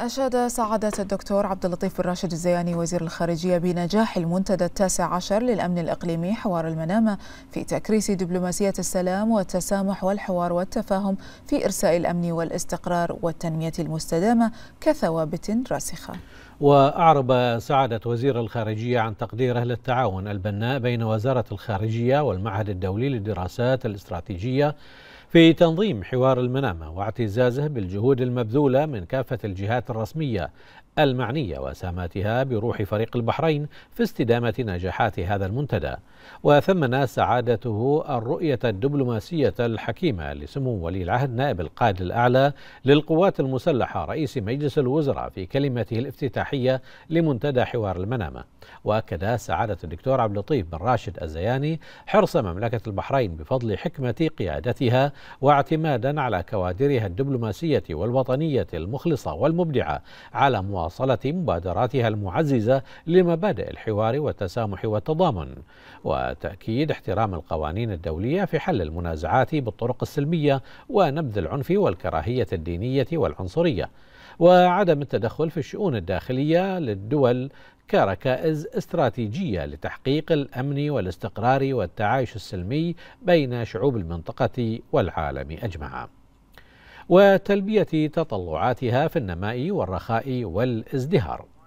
أشاد سعادة الدكتور عبد اللطيف بن راشد الزياني وزير الخارجية بنجاح المنتدى التاسع عشر للأمن الإقليمي حوار المنامة في تكريس دبلوماسية السلام والتسامح والحوار والتفاهم في إرساء الأمن والاستقرار والتنمية المستدامة كثوابت راسخة. وأعرب سعادة وزير الخارجية عن تقديره للتعاون البناء بين وزارة الخارجية والمعهد الدولي للدراسات الاستراتيجية في تنظيم حوار المنامة واعتزازه بالجهود المبذولة من كافة الجهات الرسمية المعنية وساهماتها بروح فريق البحرين في استدامة نجاحات هذا المنتدى وثمن سعادته الرؤية الدبلوماسية الحكيمة لسمو ولي العهد نائب القائد الأعلى للقوات المسلحة رئيس مجلس الوزراء في كلمته الافتتاحية لمنتدى حوار المنامة وأكد سعادة الدكتور عبد اللطيف بن راشد الزياني حرص مملكة البحرين بفضل حكمة قيادتها واعتمادا على كوادرها الدبلوماسية والوطنية المخلصة والمبدعة على مواصلة مبادراتها المعززة لمبادئ الحوار والتسامح والتضامن وتأكيد احترام القوانين الدولية في حل المنازعات بالطرق السلمية ونبذ العنف والكراهية الدينية والعنصرية وعدم التدخل في الشؤون الداخلية للدول كركائز استراتيجية لتحقيق الأمن والاستقرار والتعايش السلمي بين شعوب المنطقة والعالم أجمع وتلبية تطلعاتها في النماء والرخاء والازدهار